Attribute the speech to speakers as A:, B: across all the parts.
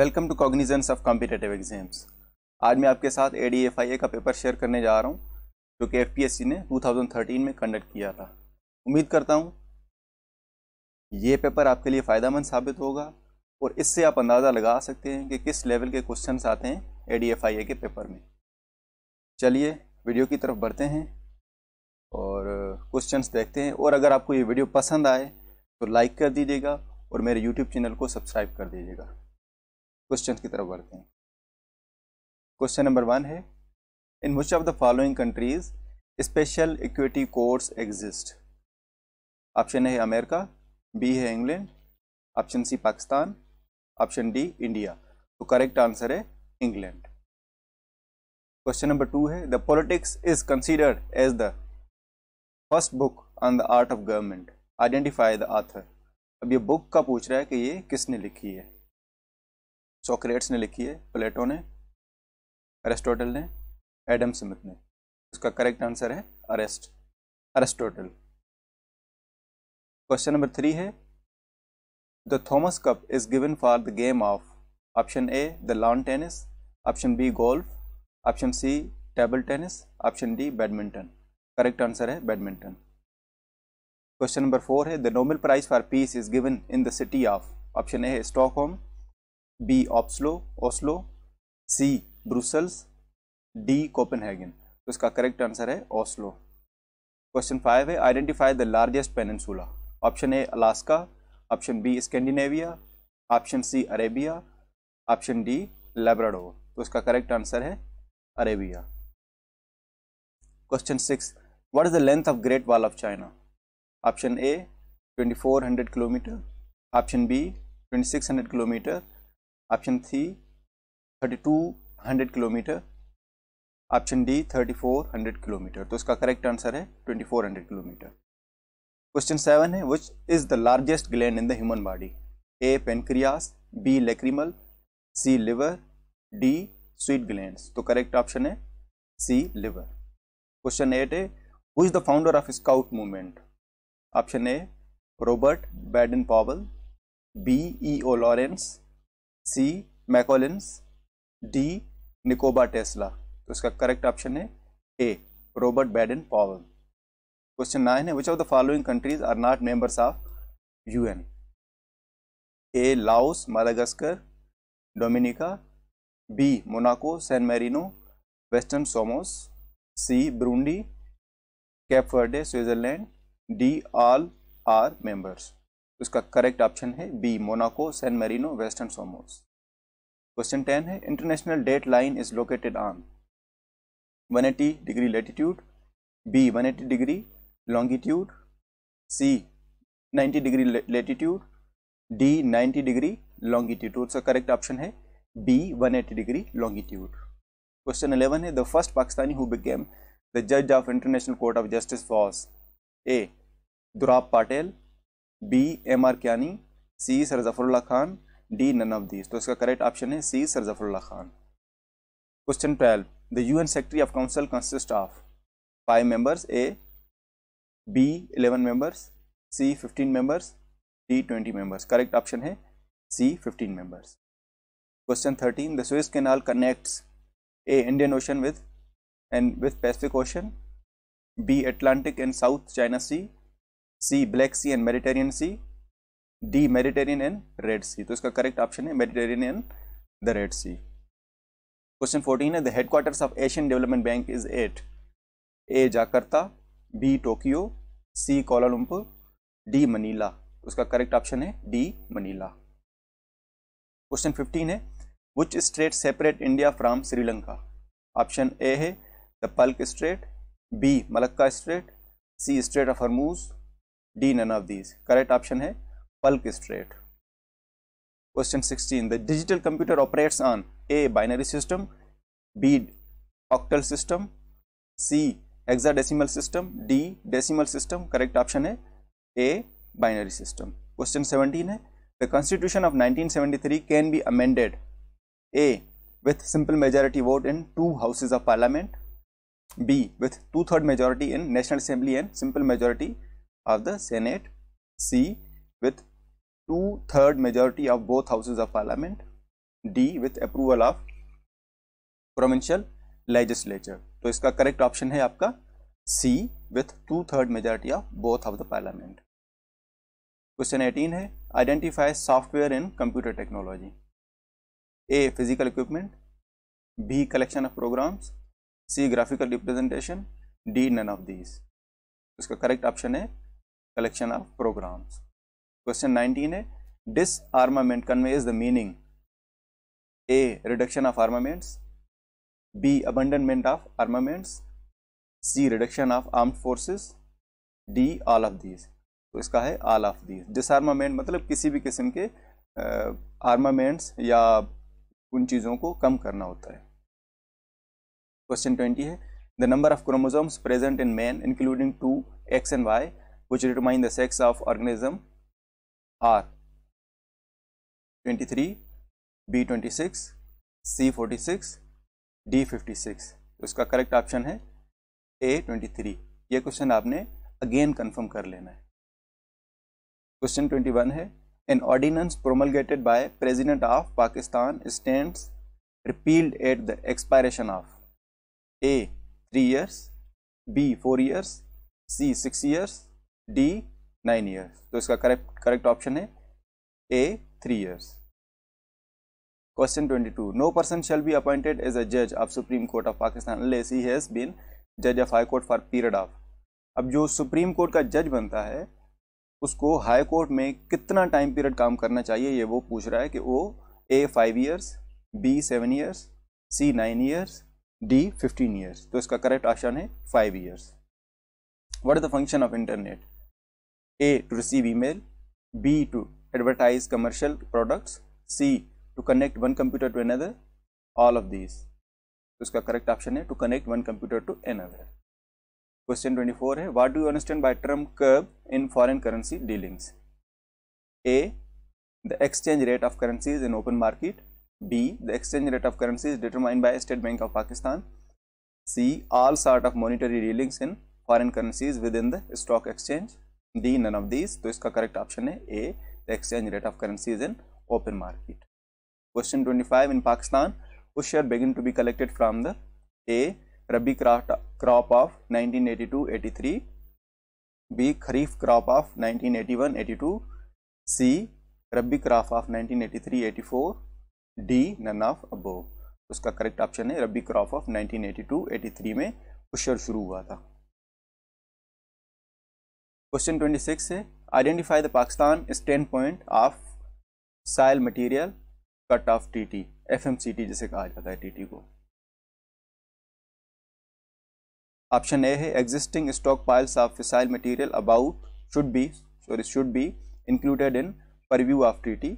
A: Welcome to cognizance of competitive exams आज मैं आपके साथ ए डी एफ आई ए का पेपर शेयर करने जा रहा हूँ जो कि एफ पी एस सी ने 2013 में कंडक्ट किया था उम्मीद करता हूँ ये पेपर आपके लिए फ़ायदा साबित होगा और इससे आप अंदाज़ा लगा सकते हैं कि किस लेवल के क्वेश्चन आते हैं ए डी एफ आई ए के पेपर में चलिए वीडियो की तरफ बढ़ते हैं और क्वेश्चंस देखते हैं और अगर आपको ये वीडियो पसंद आए तो लाइक कर दीजिएगा और मेरे यूट्यूब चैनल को सब्सक्राइब कर दीजिएगा क्वेश्चन की तरफ बढ़ते हैं क्वेश्चन नंबर वन है in much of the following countries special equity courts exist option है अमेरिका बी है England option C Pakistan option D India तो करेक्ट आंसर है इंग्लैंड क्वेश्चन नंबर टू है the politics is considered as the first book on the art of government identify the author अब ये book का पूछ रहा है कि ये किसने लिखी है सोक्रेट्स ने लिखी है प्लेटो ने अरेस्टोटल ने एडम स्मिथ ने इसका करेक्ट आंसर है arrest Aristotle question number three है the Thomas cup is given for the game of option A the lawn tennis option B golf option C table tennis option D badminton correct answer है badminton question number four है the Nobel prize for peace is given in the city of option A है Stockholm B Oslo Oslo C Brussels D Copenhagen तो इसका correct answer है Oslo question five है identify the largest peninsula option A Alaska option B Scandinavia option C Arabia option D Labrador तो इसका correct answer है Arabia question six what is the length of Great Wall of China option A 2400 kilometre option B 2600 kilometre option C thirty two hundred kilometre option D thirty four hundred kilometre तो इसका correct answer है twenty four hundred kilometre question seven है which is the largest gland in the human body A pancreas B lacrimal C liver D sweat gland तो correct option है C liver question eight है who is the founder of scout movement option A Robert Baden Powell B E O Lawrence C McCollins D Nikola Tesla तो इसका correct option है A Robert Baden Powell question nine है which of the following countries are not members of UN A Laos Madagascar Dominica B Monaco San Marino Western Samoa C Burundi Cape Verde Switzerland D all are members इसका correct option है B Monaco San Marino Western Samoa question ten है international date line is located on one eighty degree latitude B one eighty degree longitude C ninety degree latitude D ninety degree longitude तो इसका correct option है B one eighty degree longitude question eleven है the first Pakistani who became the जज of international court of justice was A Durab Patel B M R Kayani C Sir Zafrulla Khan D none of these तो इसका correct option है C Zafrulla Khan question twelve the UN secretary of council consist of five members A B eleven members C fifteen members D twenty members correct option है C fifteen members question thirteen the Swiss canal connects A Indian Ocean with and with Pacific Ocean B Atlantic and South China Sea C Black Sea and Mediterranean Sea D Mediterranean and Red Sea तो इसका correct option है Mediterranean and the Red Sea question fourteen है the headquarters of Asian Development Bank is at A Jakarta B Tokyo C Kuala Lumpur D Manila उसका correct option है D Manila question fifteen है which state separate India from Sri Lanka option A है the पल्क straight B Malacca strait C strait of Hormuz D none of these correct option है Palk strait question sixteen the digital computer operate on A binary system B octal system C hexadecimal system D decimal system correct option है A binary system question seventeen है the constitution of nineteen seventy three can be amended A with simple majority vote in two houses of parliament B with two third majority in national assembly and simple majority of the Senate. C. With two-third majority of both houses of parliament. D. With approval of provincial legislature तो इसका correct option है आपका C with two third majority of both of the parliament question 18 है identify software in computer technology A physical equipment B collection of programs C graphical representation D none of these इसका correct option है collection of programs. Question 19 है disarmament conveys the meaning A. Reduction of armaments B. Abandonment of armaments C. Reduction of armed forces D. All of these तो इसका है all of these डिसआर्मामेंट मतलब किसी भी किस्म के आर्मामेंट्स या उन चीज़ों को कम करना होता है क्वेश्चन ट्वेंटी है the number of chromosomes present in man including two X and Y which determine the sex of organism are 23, B26, C46, D56 तो उसका करेक्ट ऑप्शन है ए ट्वेंटी थ्री ये क्वेश्चन आपने अगेन कंफर्म कर लेना है question twenty one है an ordinance promulgated by president of Pakistan stands repealed at the expiration of A three years B four years C six years D nine years तो इसका correct correct option है A three years question twenty two no person shall be appointed as a जज of supreme court of Pakistan less he has been जज of high court for period of अब जो supreme court का जज बनता है उसको हाई कोर्ट में कितना टाइम पीरियड काम करना चाहिए ये वो पूछ रहा है कि वो A five years B seven years C nine years D fifteen years तो इसका करेक्ट ऑप्शन है five years what is the function of internet to receive email B to advertise commercial products C to connect one computer to another. All of these. उसका correct option है to connect one computer to another question 24 है what do you understand by term curve in foreign currency dealings A the exchange rate of currencies in open market B the exchange rate of currencies determined by state bank of Pakistan C all sort of monetary dealings in foreign currencies with in the stock exchange D none of these तो इसका correct option है A the exchange rate of currency is in open market question twenty five in Pakistan उस शेयर begin to be collected from the A rabi crop of 1982-83 B kharif crop of 1981-82 C rabi crop of 1983-84 D none of above उसका correct option है रबी crop of 1982-83 में उशर शुरू हुआ था question 26 है identify the Pakistan standpoint of fissile material cut off TT FMCT जैसे कहा जाता है टीटी को ऑप्शन ए है existing stockpiles of fissile material about should be sorry should be included in purview of TT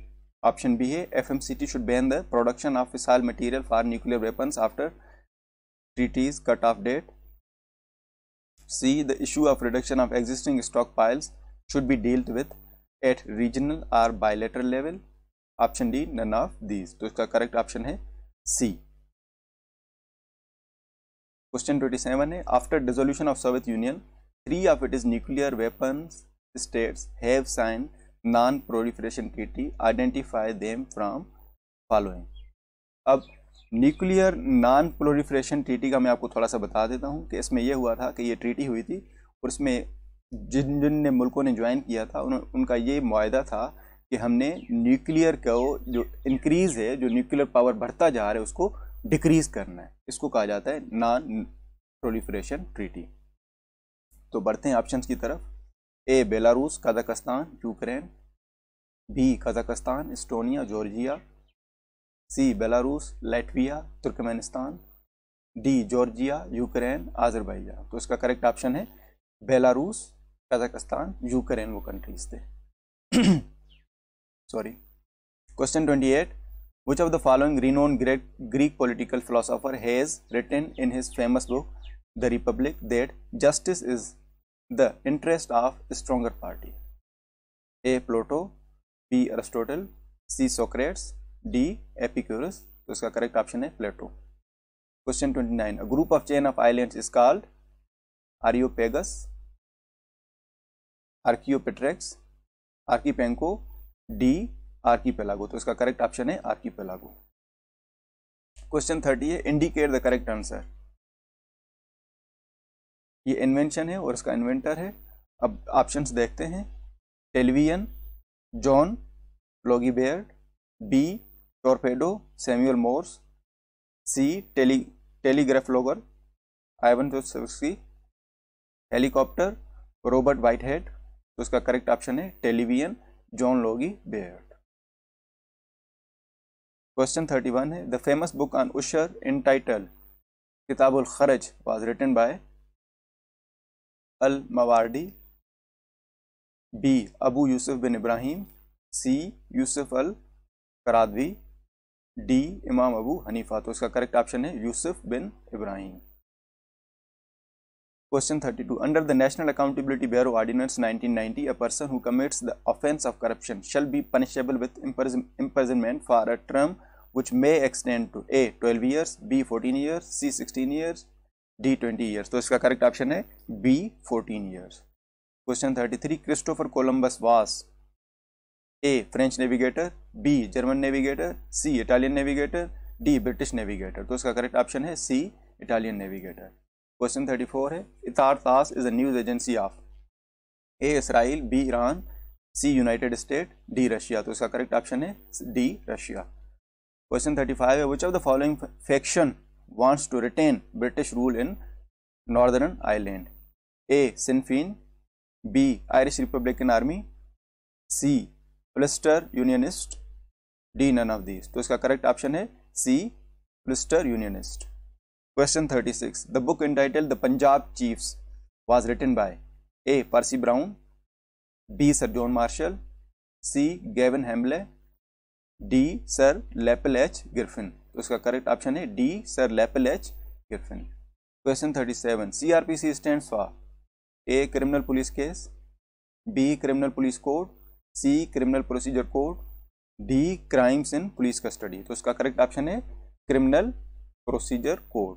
A: option B है FMCT should ban the production of fissile material for nuclear weapons after TT's cut off date C. The issue of reduction of existing stockpiles should be dealt with at regional or bilateral level. Option D none of these तो इसका correct option है C question twenty seven है after dissolution of Soviet Union three of it is nuclear weapon states have sign non proliferation treaty identify them from following अब nuclear non proliferation treaty का मैं आपको थोड़ा सा बता देता हूँ कि इसमें यह हुआ था कि ये ट्रीटी हुई थी और इसमें जिन जिन मुल्कों ने ज्वाइन किया था उन, उनका ये माहा था कि हमने न्यूक्लियर को जो इंक्रीज़ है जो न्यूक्लियर पावर बढ़ता जा रहा है उसको डिक्रीज़ करना है इसको कहा जाता है नॉन प्रोलिफ्रेशन ट्रीटी तो बढ़ते हैं ऑप्शन की तरफ A Belarus Kazakhstan Ukraine B Kazakhstan Estonia Georgia C Belarus Latvia Turkmenistan D Georgia Ukraine Azerbaijan तो इसका करेक्ट ऑप्शन है बेलारूस कजाकिस्तान यूक्रेन वो कंट्रीज थे sorry question twenty eight which of the following renowned great Greek political philosopher has written in his famous book the republic that justice is the interest of stronger party A Plato B Aristotle C Socrates D Epicurus तो इसका correct option है Plato question twenty nine a group of chain of island is called Areopagus Archaeopteryx Archipenko D archipelago तो इसका correct option है archipelago question thirty है indicate the correct answer ये invention है और इसका इन्वेंटर है अब ऑप्शंस देखते हैं television John Logie Baird B torpedo Samuel Morse C tele telegraph लोगर Ivan Dostoevsky helicopter Robert Whitehead तो उसका करेक्ट ऑप्शन है television John Logie Baird question thirty one है the famous book on ushr in title Kitabul Kharaj was written by Al Mawardi B Abu Yusuf bin Ibrahim C Yusuf al Qaradawi D Imam Abu Hanifa तो इसका correct option है Yusuf bin Ibrahim question thirty two under the national accountability bureau ordinance 1990 a person who commits the offence of corruption shall be punishable with imprisonment for a term which may extend to A twelve years B fourteen years C 16 years D twenty years तो इसका correct option है B fourteen years question thirty three Christopher Columbus was A French navigator B German navigator C Italian navigator D British navigator तो इसका correct option है C Italian navigator question thirty four है Itar Tass is a news agency of A Israel B Iran C United State D Russia तो इसका correct option है D Russia question thirty five है which of the following faction wants to retain British rule in northern Ireland? A Sinn Fein B Irish republican army C Ulster unionist D none of these तो इसका correct option है C Ulster unionist question thirty six the book entitled the Punjab chiefs was written by A Percy Brown B sir John Marshall C Gavin Hamley D sir Lepel H Griffin तो इसका correct option है D sir Lepel H Griffin question thirty seven C R P C stand for A criminal police case B criminal police code C criminal procedure code D crimes in police custody तो इसका correct option है criminal procedure code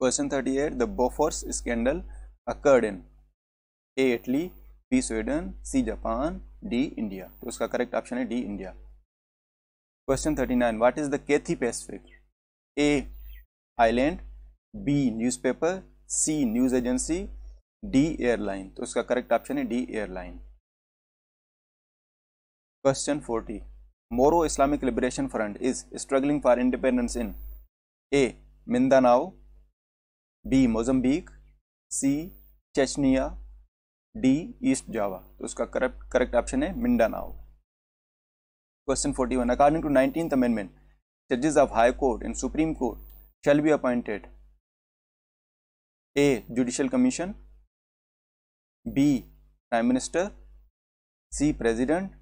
A: question thirty eight the Bofors scandal occurred in A Italy B Sweden C Japan D India तो इसका correct option है D India question thirty nine what is the Kaithi Pacific A island B newspaper C news agency D airline तो इसका correct option है D airline question forty Moro Islamic liberation front is struggling for independence in A Mindanao B Mozambique C Chechnya D east Java तो उसका correct correct option है Mindanao question forty one according to nineteen amendment जजेज of high court and supreme court shall be appointed A judicial commission B prime minister C president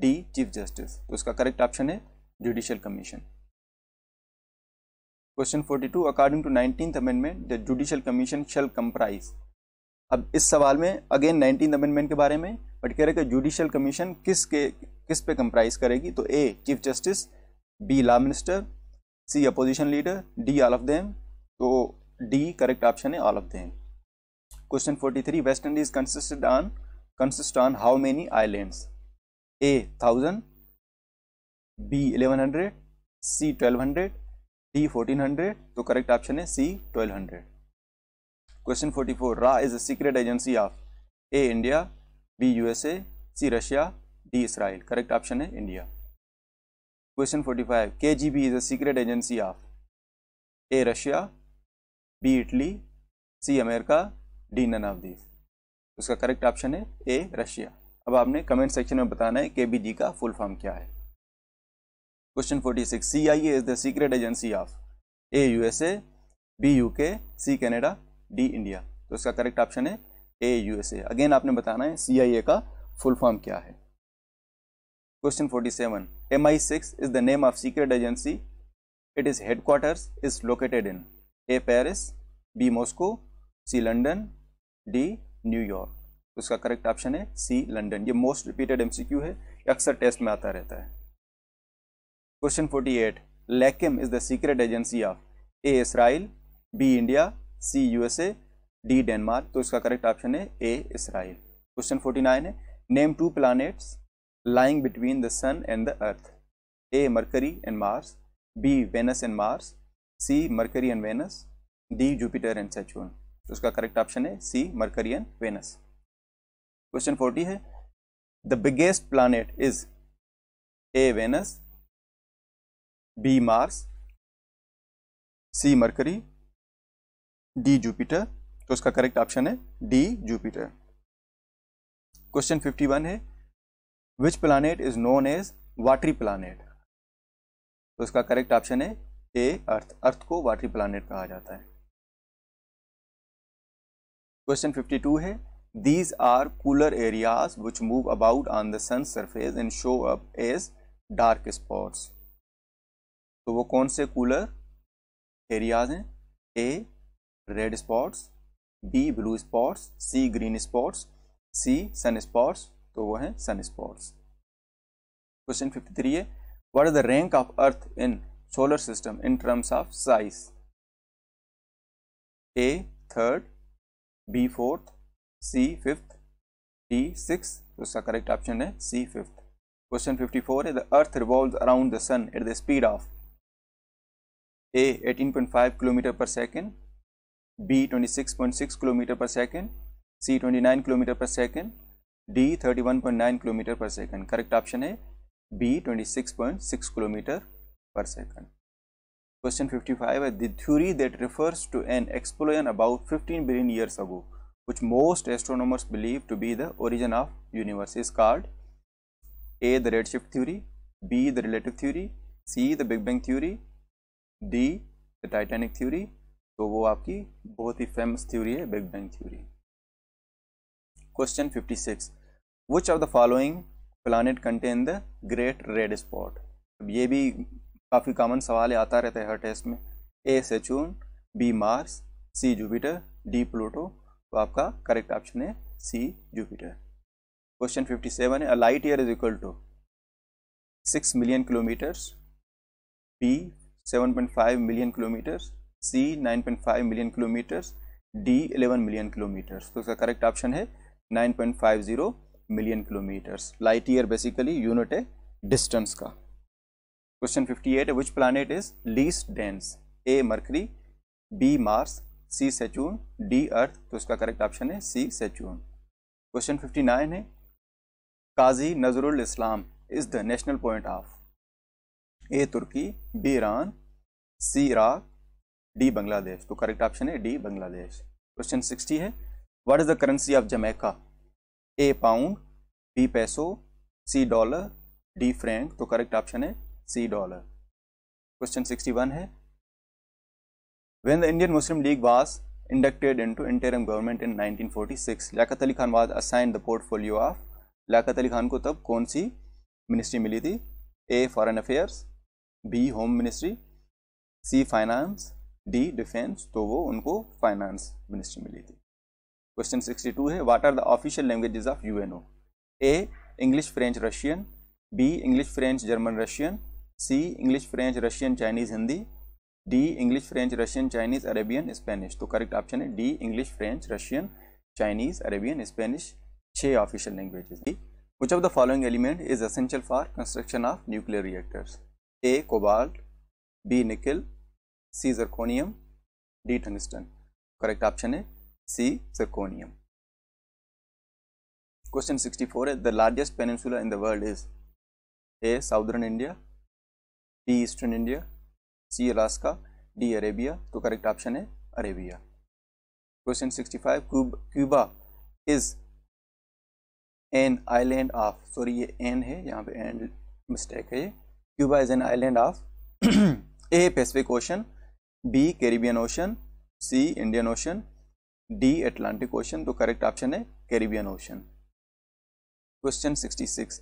A: D chief justice तो इसका correct option है judicial commission question 42 according to nineteen amendment the judicial commission shall comprise अब इस सवाल में again nineteen amendment के बारे में बट कह रहे कि जुडिशियल कमीशन किस के किस पे कंप्राइज करेगी तो A chief justice B law minister C opposition leader D all of them तो डी करेक्ट ऑप्शन है all of them question 43 West Indies consisted on consist on how many islands A thousand B eleven hundred C twelve hundred D fourteen hundred तो correct option है C twelve hundred question forty four रा is a secret agency of A India B USA C Russia D Israel correct option है India question forty five K G B is a secret agency of A Russia B Italy C America D none of these उसका correct option है A Russia अब आपने comment section में बताना है के का फुल फॉर्म क्या है question forty six C I A is the secret agency of A U S A B U K C Canada D India तो इसका करेक्ट ऑप्शन है A U S A again आपने बताना है सी I ए का full form क्या है question forty seven M I six is the name of secret agency it is headquarters is located in A Paris B Moscow C London D New York तो correct option है C London ये most repeated MCQ है अक्सर test में आता रहता है question 48 Lakam is the secret agency of A Israel B India C USA D Denmark तो इसका करेक्ट ऑप्शन है ए इसराइल क्वेश्चन 49 है name two planets lying between the sun and the earth A Mercury and Mars B Venus and Mars C Mercury and Venus D Jupiter and saturn तो उसका correct option है C Mercury and Venus question forty है the biggest planet is A Venus B Mars C Mercury D Jupiter तो उसका correct option है D Jupiter question fifty one है which planet is known as watery planet तो उसका correct option है ए अर्थ अर्थ को watery planet कहा जाता है क्वेश्चन फिफ्टी टू है These are cooler areas which move about on the sun's surface and show up as dark spots. तो वो कौन से कूलर एरियाज हैं A red spots B blue spots C green spots C sun spots तो वो हैं sun spots question fifty three है what is the rank of earth in solar system in terms of size A third B fourth C fifth D six तो इसका correct option है C fifth question fifty four है the earth revolve around the sun at the speed of A eighteen point five kilometre per second B twenty kilometre per second C twenty kilometre per second D thirty nine kilometre per second correct option है B twenty kilometre per second question 55 The theory that refers to an explosion about 15 billion years ago which most astronomers believe to be the origin of universe is called A. The redshift theory, B. The relative theory, C. The Big Bang theory, D. The Titanic theory, तो वो आपकी बहुत ही famous theory है big bang theory question 56 which of the following planet contain the great red spot अब ये भी काफ़ी कॉमन सवाल है आता रहता है हर टेस्ट में A Saturn B Mars C Jupiter D Pluto तो आपका करेक्ट ऑप्शन है सी जुपिटर क्वेश्चन 57 है a light year is equal to six million kilometres B 7.5 million kilometres C 9.5 million kilometres D 11 million kilometres तो इसका correct option है 9.50 million kilometres light year basically unit है distance का question 58 है which planet is least dense A Mercury B Mars C Saturn D Earth तो इसका correct option है C Saturn question fifty nine है काजी नजरुल इस्लाम is the national point of A Turkey B Iran C Iraq D Bangladesh तो correct option है D Bangladesh question sixty है what is the currency of Jamaica A pound B peso C dollar D franc तो correct option है C dollar question sixty one है When the Indian Muslim League was inducted into interim government in 1946, Liaquat Ali Khan was assigned the portfolio of Liaquat Ali Khan को तब कौन सी ministry मिली थी A foreign affairs B home ministry C finance D defence तो वो उनको फाइनेंस मिनिस्ट्री मिली थी क्वेश्चन 62 है what are the official languages of UNO A English French Russian B English French German Russian C English French Russian Chinese Hindi D English French Russian Chinese Arabian Spanish तो correct option है D English French Russian Chinese Arabian Spanish छः official languages which of the following element is essential for construction of nuclear reactors A cobalt B nickel C zirconium D tungsten correct option है सी zirconium Question 64 is the largest peninsula in the world is A. Southern India B. Eastern India C Alaska D Arabia तो correct option है Arabia question sixty five Cuba is an island of sorry ये an है यहाँ पे and mistake है ये Cuba is an island of A Pacific Ocean B Caribbean Ocean C Indian Ocean D Atlantic Ocean तो correct option है Caribbean Ocean question sixty six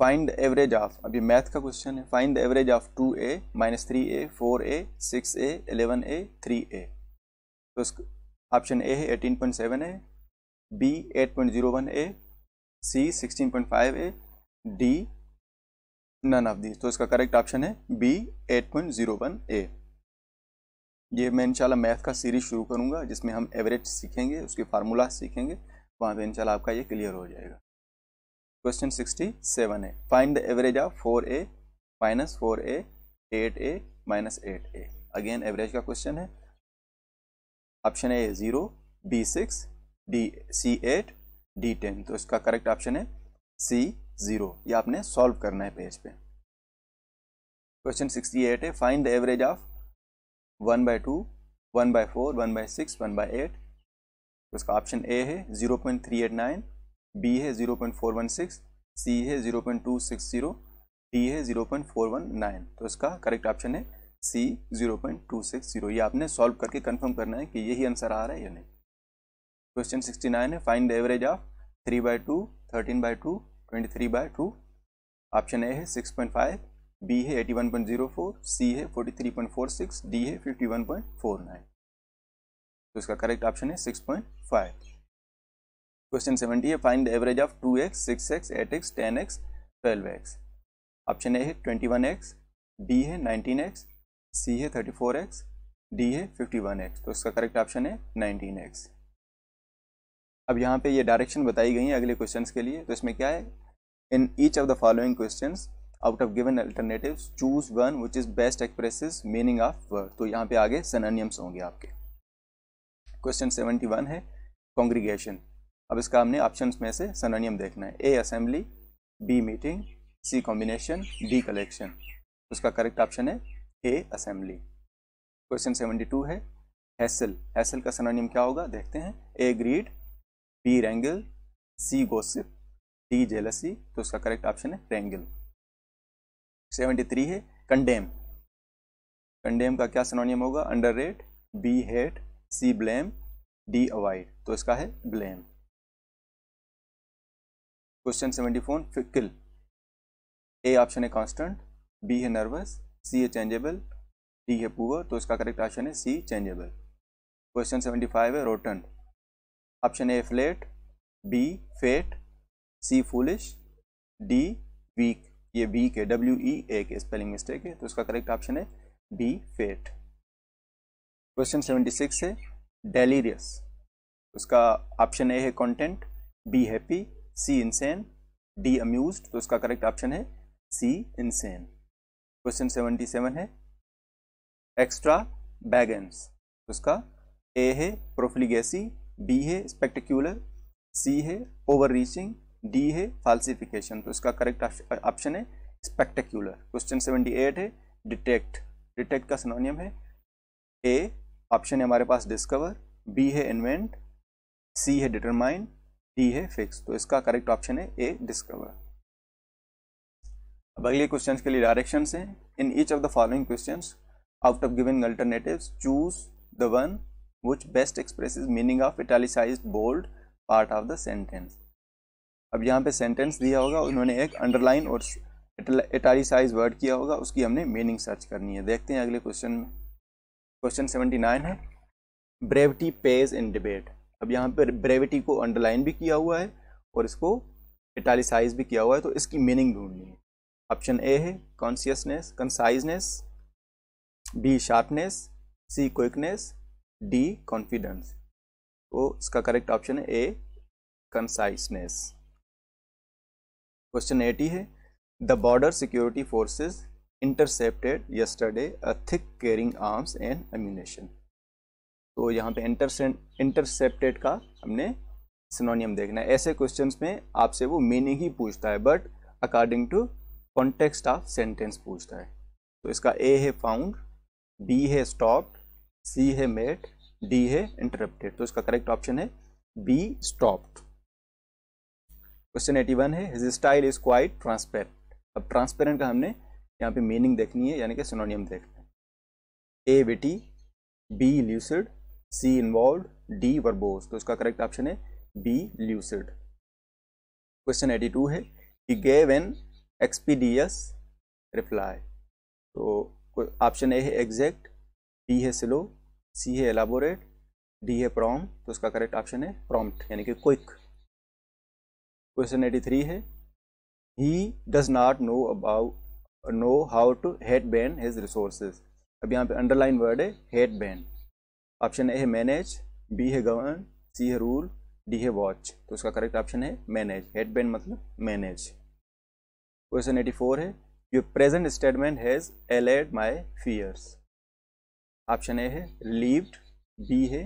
A: find average of अभी math का question है find the average of to A minus three a four a six a eleven a three a तो option A है eighteen point seven a B eight point zero one a C sixteen point five a D none of the तो इसका correct option है B eight point zero one a ये मैं इंशाल्लाह math का series शुरू करूँगा जिसमें हम एवरेज सीखेंगे उसके फार्मूला सीखेंगे वहाँ पे इंशाल्लाह आपका ये क्लियर हो जाएगा क्वेश्चन सिक्सटी सेवन है find the average of four a minus four a eight a minus eight a again average का क्वेश्चन है option A zero B six D C eight D ten तो इसका correct option है C zero ये आपने solve करना है page पे क्वेश्चन सिक्सटी एट है find the average of one by two one by four one by six one by eight तो इसका ऑप्शन ए है zero point three eight nine B है zero point four one six C है zero point two six zero D है zero point four one nine तो इसका correct option है C zero point two six zero ये आपने solve करके confirm करना है कि यही आंसर आ रहा है या नहीं क्वेश्चन सिक्सटी नाइन है find the average of three by two thirteen by two twenty three by two option A है सिक्स पॉइंट फाइव बी है eighty one point zero four C है forty three point four six D है fifty one point four nine तो इसका correct option है six point five question seventy है find average of two x six x eight x ten x twelve x option A है twenty one x B है nineteen x C है thirty four x D है fifty one x तो इसका correct option है nineteen x अब यहाँ पे ये डायरेक्शन बताई गई है अगले क्वेश्चन के लिए तो इसमें क्या है in each of the following question out of given alternative choose one which is best express meaning of word तो यहाँ पे आगे सनानियम्स होंगे आपके क्वेश्चन सेवेंटी वन है कॉन्ग्रीगेशन अब इसका हमने ऑप्शन में से सनोनियम देखना है A assembly B meeting C combination D collection उसका करेक्ट ऑप्शन है A assembly question seventy two है हैसल हैसल का सनोनियम क्या होगा देखते हैं ए greed B wrangle C gossip D jealousy तो उसका करेक्ट ऑप्शन है रेंगल सेवेंटी थ्री है कंडेम कंडेम का क्या सनोनियम होगा underrate B hate C blame D avoid तो इसका है blame question seventy four fickle A option है कांस्टेंट बी है नर्वस सी है चेंजेबल डी है पुअर तो इसका करेक्ट ऑप्शन है C changeable question seventy five है rotten option A flat B fat C foolish D weak ये weak है W E A K spelling mistake है तो इसका करेक्ट ऑप्शन है B fat question seventy six है delirious उसका ऑप्शन ए है content B happy C insane D amuse तो इसका करेक्ट ऑप्शन है C insane question seventy seven है एक्स्ट्रा बैगेंस तो इसका ए है प्रोफिलीगेसी बी है स्पेक्टिकुलर सी है ओवर रीचिंग डी है फाल्सिफिकेशन तो इसका करेक्ट ऑप्शन है स्पेक्टिकुलर क्वेश्चन सेवेंटी एट है डिटेक्ट डिटेक्ट का सिनोनियम है ए ऑप्शन है हमारे पास डिस्कवर बी है इन्वेंट सी है डिटरमाइंड डी है फिक्स तो इसका करेक्ट ऑप्शन है ए डिस्कवर अब अगले क्वेश्चन के लिए डायरेक्शन है in each of the following question out of giving alternative choose the one which best express meaning of italicise bold part of the sentence अब यहाँ पे सेंटेंस दिया होगा उन्होंने एक अंडरलाइन और इटालिसाइज वर्ड किया होगा उसकी हमने मीनिंग सर्च करनी है देखते हैं अगले क्वेश्चन में क्वेश्चन सेवेंटी नाइन है ब्रेवटी पेज इन डिबेट अब यहाँ पर ब्रेविटी को अंडरलाइन भी किया हुआ है और इसको इटालिसाइज भी किया हुआ है तो इसकी मीनिंग ढूंढनी है ऑप्शन ए है consciousness conciseness B sharpness C quickness D confidence तो इसका करेक्ट ऑप्शन है ए कंसाइसनेस क्वेश्चन एटी है the border security forces intercepted yesterday a thick carrying arms and ammunition तो यहाँ पे इंटरसेंट इंटरसेप्टेड का हमने सिनोनियम देखना है ऐसे क्वेश्चंस में आपसे वो मीनिंग ही पूछता है but according to context of sentence पूछता है तो इसका ए है फाउंड बी है स्टॉप सी है मेट डी है इंटरप्टेड तो इसका करेक्ट ऑप्शन है B stopped question eighty one है his style is quite transparent अब ट्रांसपेरेंट का हमने यहाँ पे मीनिंग देखनी है यानी कि सिनोनियम देखना है A witty B lucid C involve D verbose तो इसका करेक्ट ऑप्शन है B lucid question eighty two है he gave an expeditious reply तो ऑप्शन ए है एग्जैक्ट बी है स्लो सी है एलाबोरेट डी है प्रॉम तो इसका करेक्ट ऑप्शन है प्रॉम्प्ट यानी कि क्विक क्वेश्चन एटी थ्री है he does not know about know how to head ban his resources अब यहाँ पे अंडरलाइन वर्ड है हेड बैंड ऑप्शन ए है मैनेज बी है गवर्न सी है रूल डी है वॉच तो इसका करेक्ट ऑप्शन है मैनेज हेड बैंड मतलब मैनेज क्वेश्चन एटी फोर है your present statement has allayed my fears option A है रिलीव्ड बी है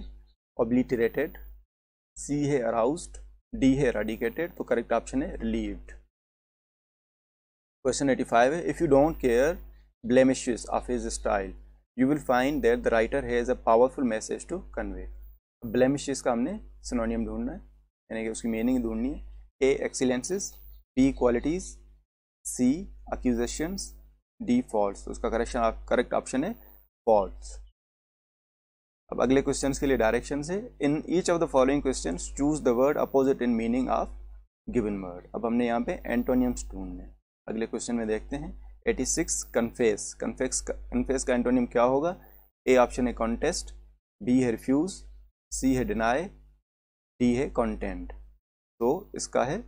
A: ऑब्लिटरेटेड सी है अराउस्ड डी है रेडिकेटेड तो करेक्ट ऑप्शन है रिलीव्ड क्वेश्चन एटी फाइव है if you don't care blemishes of his style you will find that the writer has a powerful message to convey Blemish का हमने सिनोनियम ढूंढना है यानी कि उसकी मीनिंग ढूंढनी है A excellences, B qualities C accusations, D fault उसका करेक्शन करेक्ट ऑप्शन है फॉल्ट अब अगले क्वेश्चन के लिए डायरेक्शन है in each of the following question choose the word opposite in meaning of given word अब हमने यहाँ पे एंटोनियम्स ढूंढने अगले क्वेश्चन में देखते हैं eighty six confess confess confess का एंटोनियम क्या होगा ए ऑप्शन है कॉन्टेस्ट बी है रिफ्यूज सी है डिनाई डी है कॉन्टेंट तो इसका है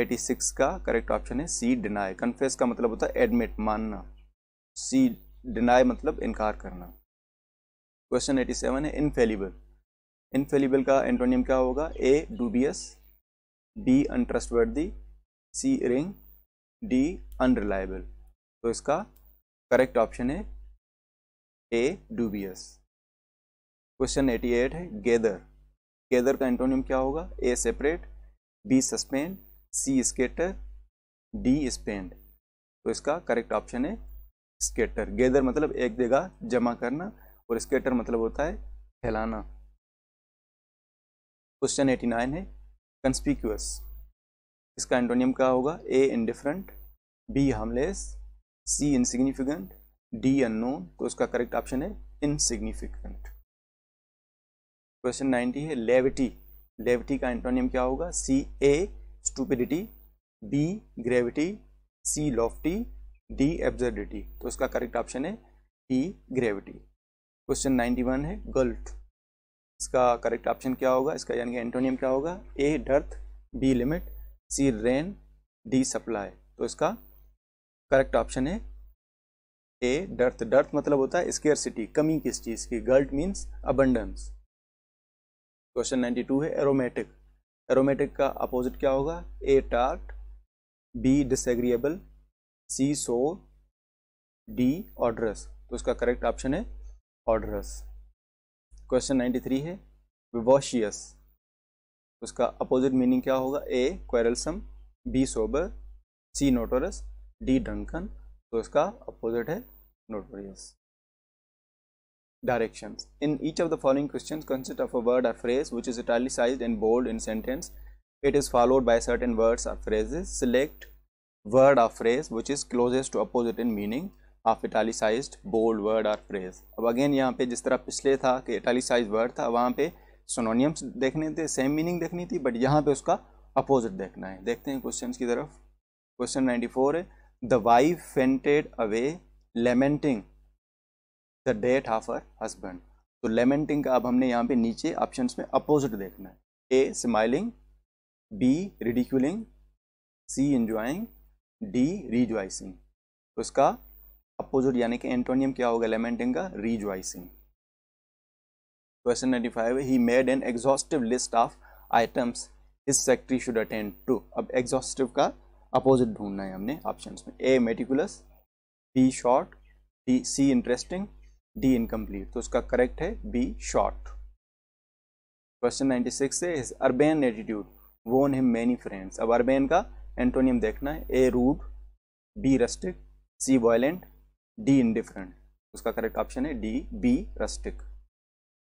A: 86 का करेक्ट ऑप्शन है सी डिनाई कन्फेस का मतलब होता है एडमिट मानना सी डिनाई मतलब इनकार करना क्वेश्चन 87 है इनफेलिबल इनफेलिबल का एंटोनियम क्या होगा A dubious B untrustworthy C ring D unreliable तो इसका करेक्ट ऑप्शन है ए डूबियस क्वेश्चन 88 है गेदर गेदर का एंटोनियम क्या होगा A separate B suspend C scatter D spend तो इसका करेक्ट ऑप्शन है स्केटर गेदर मतलब एक जगह जमा करना और स्केटर मतलब होता है फैलाना क्वेश्चन 89 है कंस्पिक्यूस इसका एंटोनियम क्या होगा A indifferent B harmless C insignificant D unknown तो इसका करेक्ट ऑप्शन है इनसिग्निफिकेंट क्वेश्चन नाइन्टी है लेविटी लेविटी का एंटोनियम क्या होगा C A stupidity B gravity C lofty D absurdity तो इसका करेक्ट ऑप्शन है E gravity question ninety one है गल्ट इसका करेक्ट ऑप्शन क्या होगा इसका यानी कि एंटोनियम क्या होगा A dearth B limit C rain D supply तो इसका करेक्ट ऑप्शन है ए डर्थ डर्थ मतलब होता है स्केयर कमी किस चीज़ की glut means abundance question ninety two है एरोमेटिक एरोमेटिक का अपोजिट क्या होगा A tart B disagreeable C so D odorous तो इसका करेक्ट ऑप्शन है ऑर्डरस क्वेश्चन नाइन्टी थ्री है विवॉशियस उसका अपोजिट मीनिंग क्या होगा A querulous B sober C notorious D drunken तो इसका अपोजिट है notorious directions in each of the following question consist of a word or phrase which is italicised and bold in sentence it is followed by certain words or phrases select word or phrase which is closest to opposite in meaning of italicise bold word or phrase अब again यहाँ पे जिस तरह पिछले था कि इटालीसाइज word था वहाँ पे सोनोनियम्स देखने थे सेम मीनिंग देखनी थी बट यहाँ पे उसका अपोजिट देखना है देखते हैं क्वेश्चन की तरफ क्वेश्चन 94 है the wife fainted away lamenting the death of her husband तो लेमेंटिंग का अब हमने यहाँ पे नीचे ऑप्शन में अपोजिट देखना है A smiling B ridiculing C enjoying D rejoicing उसका अपोजिट यानी कि एंटोनियम क्या होगा लेमेंटिंग का rejoicing Question 95. He made an exhaustive list of items his secretary should attend to. अब exhaustive का अपोजिट ढूंढना है हमने ऑप्शन में A meticulous B short D C interesting D incomplete तो उसका करेक्ट है बी शॉर्ट क्वेश्चन 96 से is urbane attitude won him many friends अब अर्बेन का एंटोनियम देखना है A rude B rustic C violent D indifferent उसका करेक्ट ऑप्शन है D B rustic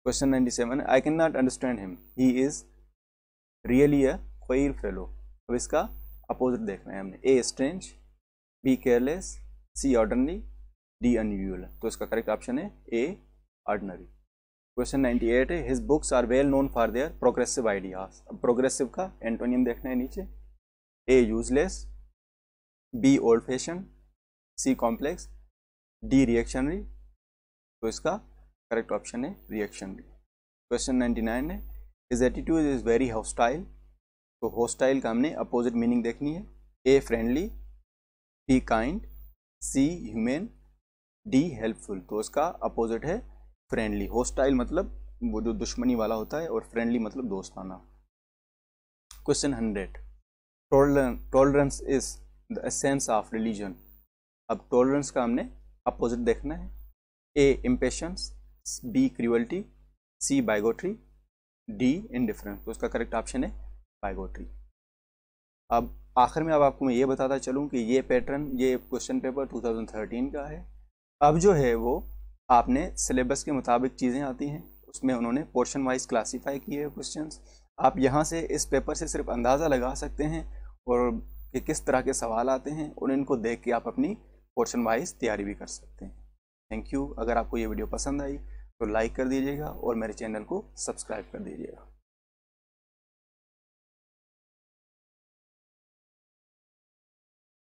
A: question 97. Can not understand him he is really a queer fellow अब इसका opposite देखना है हमने A strange B careless C ordinary D unusual तो इसका correct option है ए ऑर्डनरी क्वेश्चन 98 है his books are well known for their progressive ideas अब प्रोग्रेसिव का एंटोनियम देखना है नीचे A useless B old fashion C complex D reactionary तो इसका करेक्ट ऑप्शन है reaction B question ninety nine है is attitude is very hostile तो हॉस्टाइल का हमने अपोजिट मीनिंग देखनी है A friendly B kind C humane D helpful तो उसका अपोजिट है फ्रेंडली हॉस्टाइल मतलब वो जो दुश्मनी वाला होता है और फ्रेंडली मतलब दोस्ताना question hundred tolerance is the essence of religion अब टॉलरेंस का हमने अपोजिट देखना है A impatience B cruelty C bigotry D indifference तो इसका करेक्ट ऑप्शन है बायोट्री अब आखिर में अब आपको मैं ये बताता चलूँ कि ये पैटर्न ये क्वेश्चन पेपर 2013 का है अब जो है वो आपने सिलेबस के मुताबिक चीज़ें आती हैं उसमें उन्होंने पोर्शन वाइज क्लासीफाई किए क्वेश्चन आप यहाँ से इस पेपर से सिर्फ अंदाज़ा लगा सकते हैं और कि किस तरह के सवाल आते हैं और इनको देख के आप अपनी पोर्शन वाइज तैयारी भी कर सकते हैं थैंक यू अगर आपको ये वीडियो पसंद आई तो लाइक कर दीजिएगा और मेरे चैनल को सब्सक्राइब कर दीजिएगा